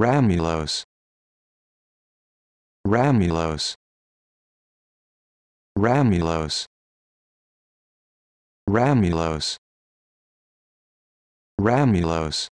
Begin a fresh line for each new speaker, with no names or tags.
Ramulos Ramulos Ramulos Ramulos Ramulos